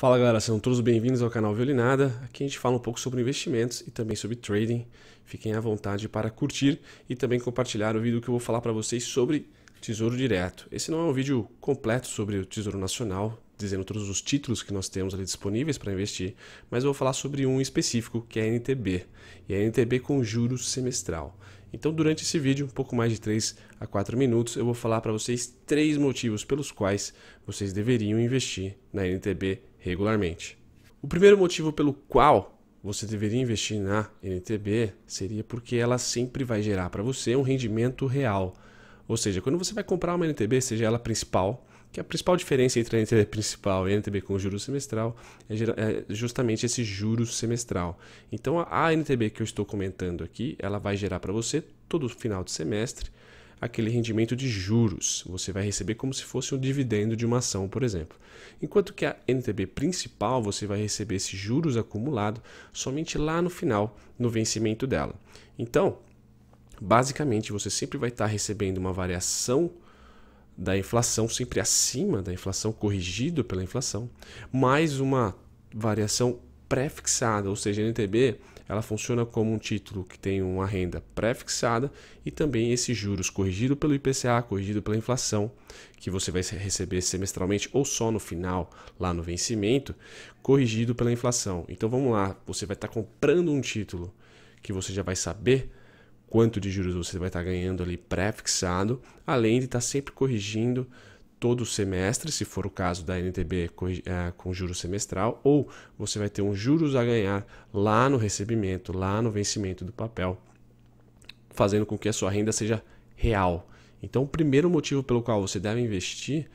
Fala galera, sejam todos bem-vindos ao canal Violinada. Aqui a gente fala um pouco sobre investimentos e também sobre trading. Fiquem à vontade para curtir e também compartilhar o vídeo que eu vou falar para vocês sobre Tesouro Direto. Esse não é um vídeo completo sobre o Tesouro Nacional, dizendo todos os títulos que nós temos ali disponíveis para investir, mas eu vou falar sobre um específico que é a NTB. E a NTB com juros semestral. Então, durante esse vídeo, um pouco mais de 3 a 4 minutos, eu vou falar para vocês três motivos pelos quais vocês deveriam investir na NTB regularmente. O primeiro motivo pelo qual você deveria investir na NTB seria porque ela sempre vai gerar para você um rendimento real. Ou seja, quando você vai comprar uma NTB, seja ela principal que a principal diferença entre a NTB principal e a NTB com juros semestral é, é justamente esse juro semestral. Então a NTB que eu estou comentando aqui, ela vai gerar para você todo final de semestre aquele rendimento de juros. Você vai receber como se fosse um dividendo de uma ação, por exemplo. Enquanto que a NTB principal, você vai receber esses juros acumulados somente lá no final, no vencimento dela. Então, basicamente, você sempre vai estar recebendo uma variação da inflação, sempre acima da inflação, corrigido pela inflação, mais uma variação pré-fixada, ou seja, a NTB ela funciona como um título que tem uma renda pré-fixada e também esses juros corrigido pelo IPCA, corrigido pela inflação, que você vai receber semestralmente ou só no final, lá no vencimento, corrigido pela inflação. Então vamos lá, você vai estar comprando um título que você já vai saber quanto de juros você vai estar ganhando ali pré-fixado, além de estar sempre corrigindo todo semestre, se for o caso da NTB eh, com juros semestral, ou você vai ter um juros a ganhar lá no recebimento, lá no vencimento do papel, fazendo com que a sua renda seja real. Então, o primeiro motivo pelo qual você deve investir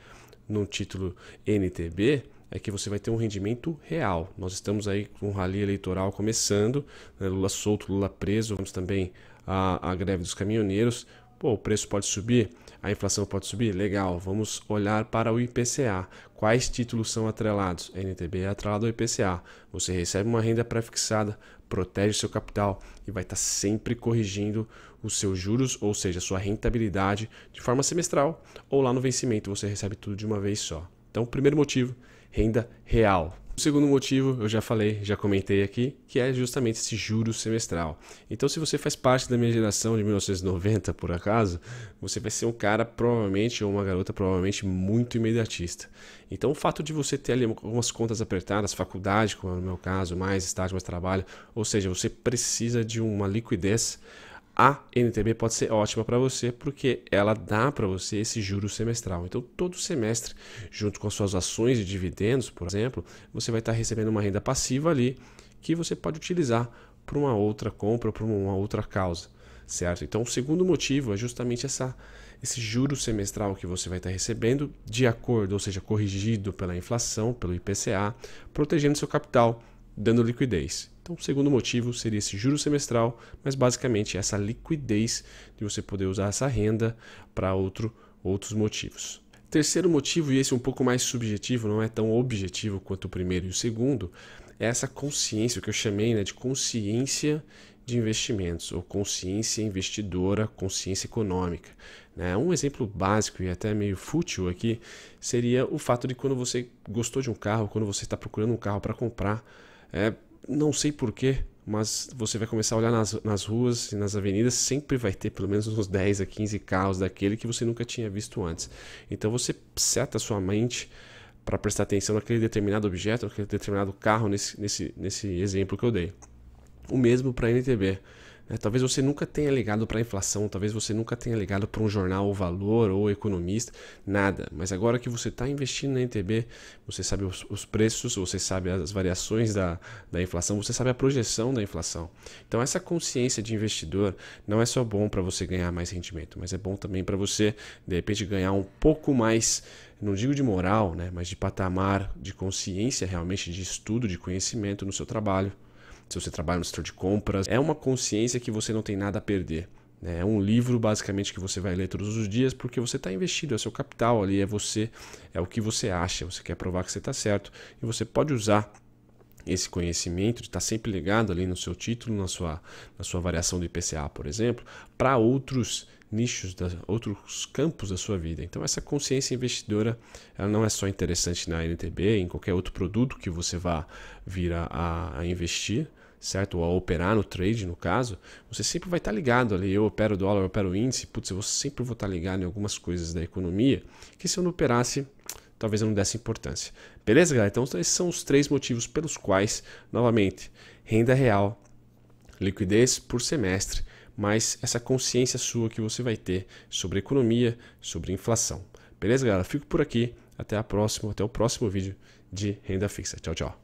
num título NTB é que você vai ter um rendimento real. Nós estamos aí com um rally eleitoral começando, né? Lula solto, Lula preso, vamos também a, a greve dos caminhoneiros. Pô, o preço pode subir, a inflação pode subir, legal. Vamos olhar para o IPCA. Quais títulos são atrelados? NTB é atrelado ao IPCA. Você recebe uma renda pré-fixada, protege seu capital e vai estar sempre corrigindo os seus juros, ou seja, sua rentabilidade de forma semestral ou lá no vencimento você recebe tudo de uma vez só. Então, primeiro motivo, renda real. O segundo motivo, eu já falei, já comentei aqui, que é justamente esse juro semestral. Então, se você faz parte da minha geração de 1990, por acaso, você vai ser um cara provavelmente ou uma garota provavelmente muito imediatista. Então, o fato de você ter ali algumas contas apertadas, faculdade, como no é meu caso, mais estágio, mais trabalho, ou seja, você precisa de uma liquidez a NTB pode ser ótima para você porque ela dá para você esse juro semestral. Então, todo semestre, junto com as suas ações e dividendos, por exemplo, você vai estar recebendo uma renda passiva ali que você pode utilizar para uma outra compra, para uma outra causa, certo? Então, o segundo motivo é justamente essa, esse juro semestral que você vai estar recebendo de acordo, ou seja, corrigido pela inflação, pelo IPCA, protegendo seu capital, dando liquidez. Então, o segundo motivo seria esse juro semestral, mas basicamente essa liquidez de você poder usar essa renda para outro, outros motivos. Terceiro motivo, e esse é um pouco mais subjetivo, não é tão objetivo quanto o primeiro e o segundo, é essa consciência, o que eu chamei né, de consciência de investimentos, ou consciência investidora, consciência econômica. Né? Um exemplo básico e até meio fútil aqui seria o fato de quando você gostou de um carro, quando você está procurando um carro para comprar, é, não sei porquê, mas você vai começar a olhar nas, nas ruas e nas avenidas, sempre vai ter pelo menos uns 10 a 15 carros daquele que você nunca tinha visto antes. Então você seta a sua mente para prestar atenção naquele determinado objeto, naquele determinado carro, nesse, nesse, nesse exemplo que eu dei. O mesmo para a NTB. É, talvez você nunca tenha ligado para a inflação, talvez você nunca tenha ligado para um jornal o valor ou economista, nada. Mas agora que você está investindo na NTB, você sabe os, os, preços, você sabe as variações da, da inflação, você sabe a projeção da inflação. Então, essa consciência de investidor não é só bom para você ganhar mais rendimento, mas é bom também para você, de repente, ganhar um pouco mais não digo de moral, né, mas de patamar, de consciência realmente, de estudo, de conhecimento no seu trabalho se você trabalha no setor de compras. É uma consciência que você não tem nada a perder. Né? É um livro basicamente que você vai ler todos os dias porque você está investido, é seu capital ali, é você, é o que você acha, você quer provar que você está certo e você pode usar esse conhecimento, de estar tá sempre ligado ali no seu título, na sua, na sua variação do IPCA, por exemplo, para outros nichos, da, outros campos da sua vida. Então, essa consciência investidora ela não é só interessante na NTB, é em qualquer outro produto que você vá vir a, a investir, certo? Ou a operar no trade, no caso, você sempre vai estar tá ligado ali. Eu opero dólar, eu opero índice, putz, eu sempre vou estar tá ligado em algumas coisas da economia que se eu não operasse talvez eu não desse importância. Beleza, galera? Então, esses são os três motivos pelos quais, novamente, renda real, liquidez por semestre, mais essa consciência sua que você vai ter sobre economia, sobre inflação. Beleza, galera? Fico por aqui. Até a próxima, até o próximo vídeo de renda fixa. Tchau, tchau.